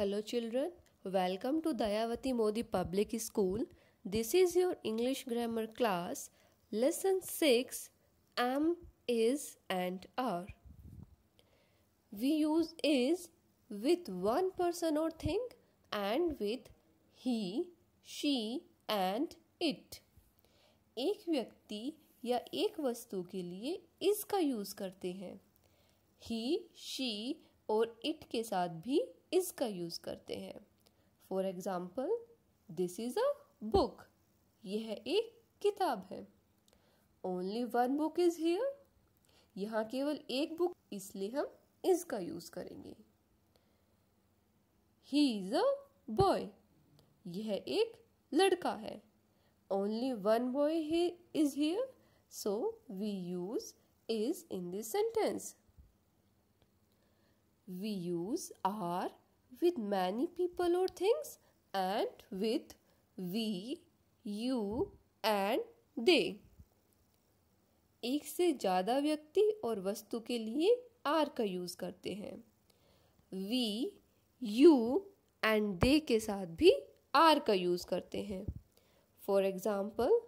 Hello children welcome to Dayawati Modi public school this is your English grammar class lesson six am is and are we use is with one person or thing and with he she and it एक व्यक्ति या एक वस्तु के लिए इसका use करते हैं ही शी और इट के साथ भी इसका यूज़ करते हैं for example this is a book यह एक किताब है only one book is here यहाँ केवल एक बुक इसलिए हम इसका यूज़ करेंगे ही इज़ अ बॉय यह एक लड़का है only one boy is is so we use is in this sentence we use are with many people or things and with we, you and they. एक से ज़्यादा व्यक्ति और वस्तु के लिए आर का यूज़ करते हैं वी यू एंड दे के साथ भी आर का यूज़ करते हैं for example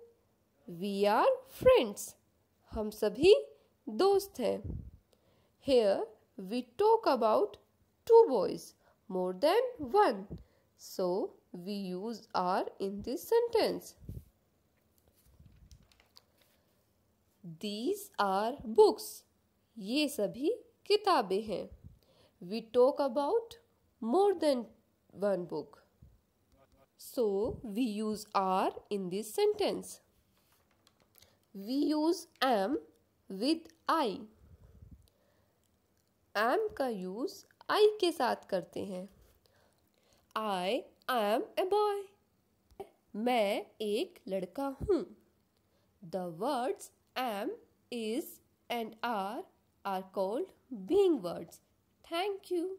we are friends हम सभी दोस्त हैं here we talk about two boys more than one. So we use are in this sentence. These are books. ये सभी किताबें हैं We talk about more than one book. So we use are in this sentence. We use am with I. Am का use I के साथ करते हैं I M a boy मैं एक लड़का हूँ the words am is and are are called being words thank you